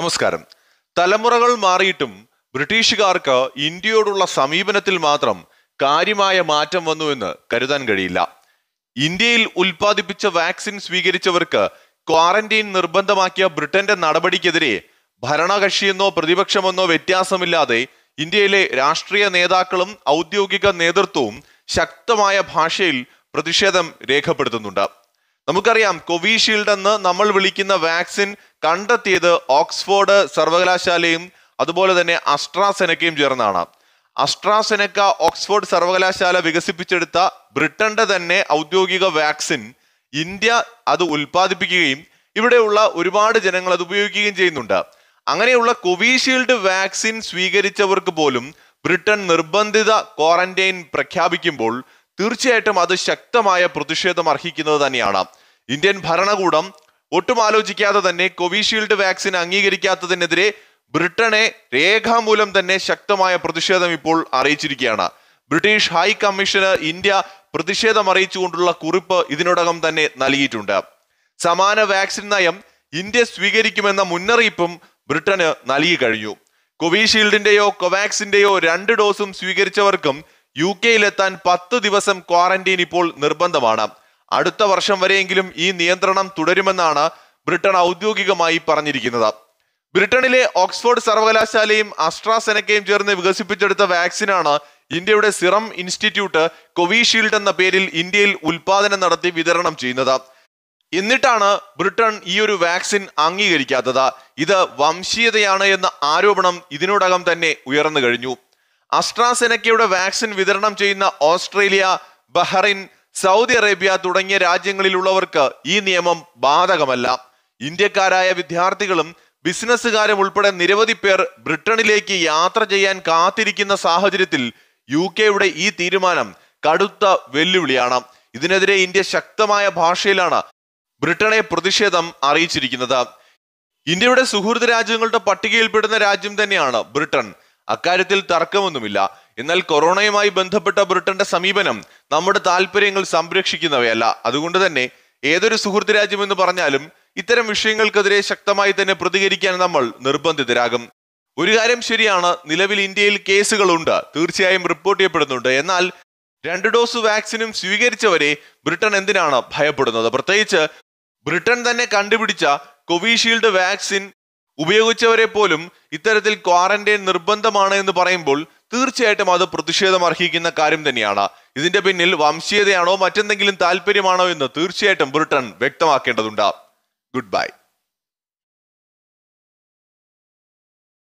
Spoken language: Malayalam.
നമസ്കാരം തലമുറകൾ മാറിയിട്ടും ബ്രിട്ടീഷുകാർക്ക് ഇന്ത്യയോടുള്ള സമീപനത്തിൽ മാത്രം കാര്യമായ മാറ്റം വന്നുവെന്ന് കരുതാൻ കഴിയില്ല ഇന്ത്യയിൽ ഉൽപ്പാദിപ്പിച്ച വാക്സിൻ സ്വീകരിച്ചവർക്ക് ക്വാറന്റൈൻ നിർബന്ധമാക്കിയ ബ്രിട്ടന്റെ നടപടിക്കെതിരെ ഭരണകക്ഷിയെന്നോ പ്രതിപക്ഷമെന്നോ വ്യത്യാസമില്ലാതെ ഇന്ത്യയിലെ രാഷ്ട്രീയ നേതാക്കളും ഔദ്യോഗിക നേതൃത്വവും ശക്തമായ ഭാഷയിൽ പ്രതിഷേധം രേഖപ്പെടുത്തുന്നുണ്ട് നമുക്കറിയാം കോവിഷീൽഡ് എന്ന് നമ്മൾ വിളിക്കുന്ന വാക്സിൻ കണ്ടെത്തിയത് ഓക്സ്ഫോർഡ് സർവകലാശാലയും അതുപോലെ തന്നെ അസ്ട്രാസെനക്കയും ചേർന്നാണ് അസ്ട്രാസെനക്ക ഓക്സ്ഫോർഡ് സർവകലാശാല വികസിപ്പിച്ചെടുത്ത ബ്രിട്ടന്റെ തന്നെ ഔദ്യോഗിക വാക്സിൻ ഇന്ത്യ അത് ഉൽപ്പാദിപ്പിക്കുകയും ഇവിടെയുള്ള ഒരുപാട് ജനങ്ങൾ അത് ഉപയോഗിക്കുകയും ചെയ്യുന്നുണ്ട് അങ്ങനെയുള്ള കോവിഷീൽഡ് വാക്സിൻ സ്വീകരിച്ചവർക്ക് പോലും ബ്രിട്ടൻ നിർബന്ധിത ക്വാറന്റൈൻ പ്രഖ്യാപിക്കുമ്പോൾ തീർച്ചയായിട്ടും അത് ശക്തമായ പ്രതിഷേധം അർഹിക്കുന്നത് തന്നെയാണ് ഇന്ത്യൻ ഭരണകൂടം ഒട്ടും ആലോചിക്കാതെ തന്നെ കോവിഷീൽഡ് വാക്സിൻ അംഗീകരിക്കാത്തതിനെതിരെ ബ്രിട്ടനെ രേഖാമൂലം തന്നെ ശക്തമായ പ്രതിഷേധം ഇപ്പോൾ അറിയിച്ചിരിക്കുകയാണ് ബ്രിട്ടീഷ് ഹൈ കമ്മീഷന് ഇന്ത്യ പ്രതിഷേധം അറിയിച്ചുകൊണ്ടുള്ള കുറിപ്പ് ഇതിനോടകം തന്നെ നൽകിയിട്ടുണ്ട് സമാന വാക്സിൻ നയം ഇന്ത്യ സ്വീകരിക്കുമെന്ന മുന്നറിയിപ്പും ബ്രിട്ടന് നൽകി കഴിഞ്ഞു കോവിഷീൽഡിന്റെയോ കോവാക്സിന്റെയോ രണ്ട് ഡോസും സ്വീകരിച്ചവർക്കും യു കെയിലെത്താൻ പത്ത് ദിവസം ക്വാറന്റീൻ ഇപ്പോൾ നിർബന്ധമാണ് അടുത്ത വർഷം വരെയെങ്കിലും ഈ നിയന്ത്രണം തുടരുമെന്നാണ് ബ്രിട്ടൻ ഔദ്യോഗികമായി പറഞ്ഞിരിക്കുന്നത് ബ്രിട്ടനിലെ ഓക്സ്ഫോർഡ് സർവകലാശാലയും അസ്ട്രാസെനക്കയും ചേർന്ന് വികസിപ്പിച്ചെടുത്ത വാക്സിനാണ് ഇന്ത്യയുടെ സിറം ഇൻസ്റ്റിറ്റ്യൂട്ട് കൊവിഷീൽഡ് എന്ന പേരിൽ ഇന്ത്യയിൽ ഉൽപാദനം നടത്തി വിതരണം ചെയ്യുന്നത് എന്നിട്ടാണ് ബ്രിട്ടൻ ഈ ഒരു വാക്സിൻ അംഗീകരിക്കാത്തത് ഇത് വംശീയതയാണ് എന്ന ആരോപണം ഇതിനോടകം തന്നെ ഉയർന്നു കഴിഞ്ഞു അസ്ട്രാസെനക്കയുടെ വാക്സിൻ വിതരണം ചെയ്യുന്ന ഓസ്ട്രേലിയ ബഹ്റിൻ സൗദി അറേബ്യ തുടങ്ങിയ രാജ്യങ്ങളിലുള്ളവർക്ക് ഈ നിയമം ബാധകമല്ല ഇന്ത്യക്കാരായ വിദ്യാർത്ഥികളും ബിസിനസ്സുകാരും ഉൾപ്പെടെ നിരവധി പേർ ബ്രിട്ടനിലേക്ക് യാത്ര ചെയ്യാൻ കാത്തിരിക്കുന്ന സാഹചര്യത്തിൽ യു കെയുടെ ഈ തീരുമാനം കടുത്ത വെല്ലുവിളിയാണ് ഇതിനെതിരെ ഇന്ത്യ ശക്തമായ ഭാഷയിലാണ് ബ്രിട്ടനെ പ്രതിഷേധം അറിയിച്ചിരിക്കുന്നത് ഇന്ത്യയുടെ സുഹൃത്ത് രാജ്യങ്ങളുടെ പട്ടികയിൽപ്പെടുന്ന രാജ്യം തന്നെയാണ് ബ്രിട്ടൻ അക്കാര്യത്തിൽ തർക്കമൊന്നുമില്ല എന്നാൽ കൊറോണയുമായി ബന്ധപ്പെട്ട ബ്രിട്ടന്റെ സമീപനം നമ്മുടെ താല്പര്യങ്ങൾ സംരക്ഷിക്കുന്നവയല്ല അതുകൊണ്ട് തന്നെ ഏതൊരു സുഹൃത്ത് എന്ന് പറഞ്ഞാലും ഇത്തരം വിഷയങ്ങൾക്കെതിരെ ശക്തമായി തന്നെ പ്രതികരിക്കാൻ നമ്മൾ നിർബന്ധിതരാകും ഒരു കാര്യം ശരിയാണ് നിലവിൽ ഇന്ത്യയിൽ കേസുകളുണ്ട് തീർച്ചയായും റിപ്പോർട്ട് ചെയ്യപ്പെടുന്നുണ്ട് എന്നാൽ രണ്ട് ഡോസ് വാക്സിനും സ്വീകരിച്ചവരെ ബ്രിട്ടൻ എന്തിനാണ് ഭയപ്പെടുന്നത് പ്രത്യേകിച്ച് ബ്രിട്ടൻ തന്നെ കണ്ടുപിടിച്ച കോവിഷീൽഡ് വാക്സിൻ ഉപയോഗിച്ചവരെ പോലും ഇത്തരത്തിൽ ക്വാറന്റൈൻ നിർബന്ധമാണ് എന്ന് പറയുമ്പോൾ തീർച്ചയായിട്ടും അത് പ്രതിഷേധം അർഹിക്കുന്ന കാര്യം തന്നെയാണ് ഇതിന്റെ പിന്നിൽ വംശീയതയാണോ മറ്റെന്തെങ്കിലും താല്പര്യമാണോ എന്ന് തീർച്ചയായിട്ടും ബ്രിട്ടൻ വ്യക്തമാക്കേണ്ടതുണ്ട് ഗുഡ് ബൈ